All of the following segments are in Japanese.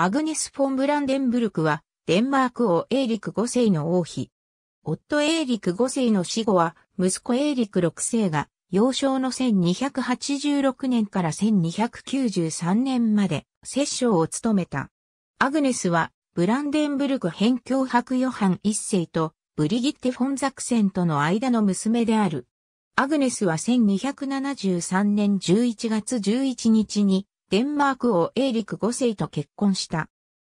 アグネス・フォン・ブランデンブルクは、デンマーク王エーリク5世の王妃。夫エーリク5世の死後は、息子エーリク6世が、幼少の1286年から1293年まで、摂政を務めた。アグネスは、ブランデンブルク辺境伯ヨハン1世と、ブリギッテ・フォンザクセンとの間の娘である。アグネスは1273年11月11日に、デンマーク王エーリク5世と結婚した。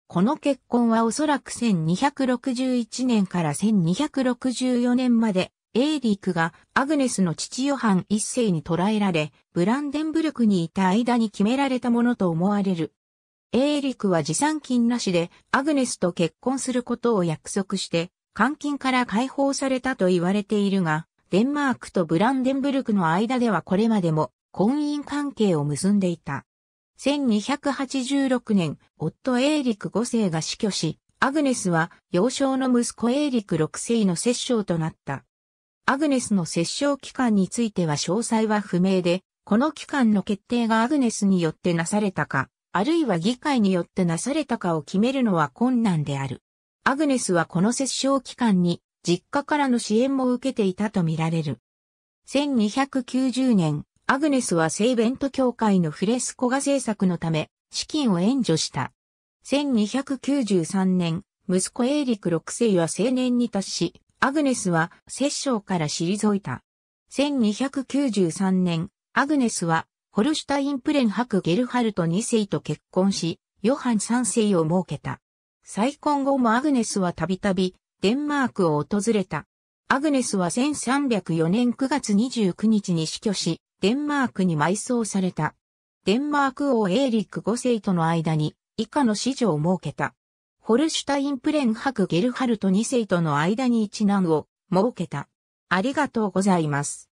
この結婚はおそらく1261年から1264年まで、エーリクがアグネスの父ヨハン一世に捕らえられ、ブランデンブルクにいた間に決められたものと思われる。エーリクは持参金なしでアグネスと結婚することを約束して、監禁から解放されたと言われているが、デンマークとブランデンブルクの間ではこれまでも婚姻関係を結んでいた。1286年、夫エーリク5世が死去し、アグネスは幼少の息子エーリク6世の摂政となった。アグネスの摂政期間については詳細は不明で、この期間の決定がアグネスによってなされたか、あるいは議会によってなされたかを決めるのは困難である。アグネスはこの摂政期間に実家からの支援も受けていたとみられる。1290年、アグネスはセイベント協会のフレスコ画制作のため、資金を援助した。1293年、息子エーリク6世は青年に達し、アグネスは摂政から退いた。1293年、アグネスはホルシュタインプレンク・ゲルハルト2世と結婚し、ヨハン3世を設けた。再婚後もアグネスはたびたびデンマークを訪れた。アグネスは1304年9月29日に死去し、デンマークに埋葬された。デンマーク王エーリック5世との間に以下の子女を設けた。ホルシュタインプレンハクゲルハルト2世との間に一男を設けた。ありがとうございます。